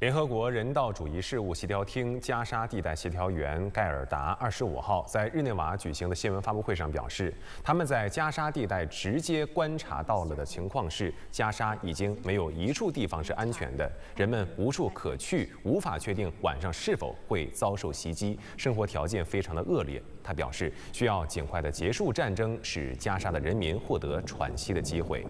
联合国人道主义事务协调厅加沙地带协调员盖尔达二十五号在日内瓦举行的新闻发布会上表示，他们在加沙地带直接观察到了的情况是，加沙已经没有一处地方是安全的，人们无处可去，无法确定晚上是否会遭受袭击，生活条件非常的恶劣。他表示，需要尽快的结束战争，使加沙的人民获得喘息的机会。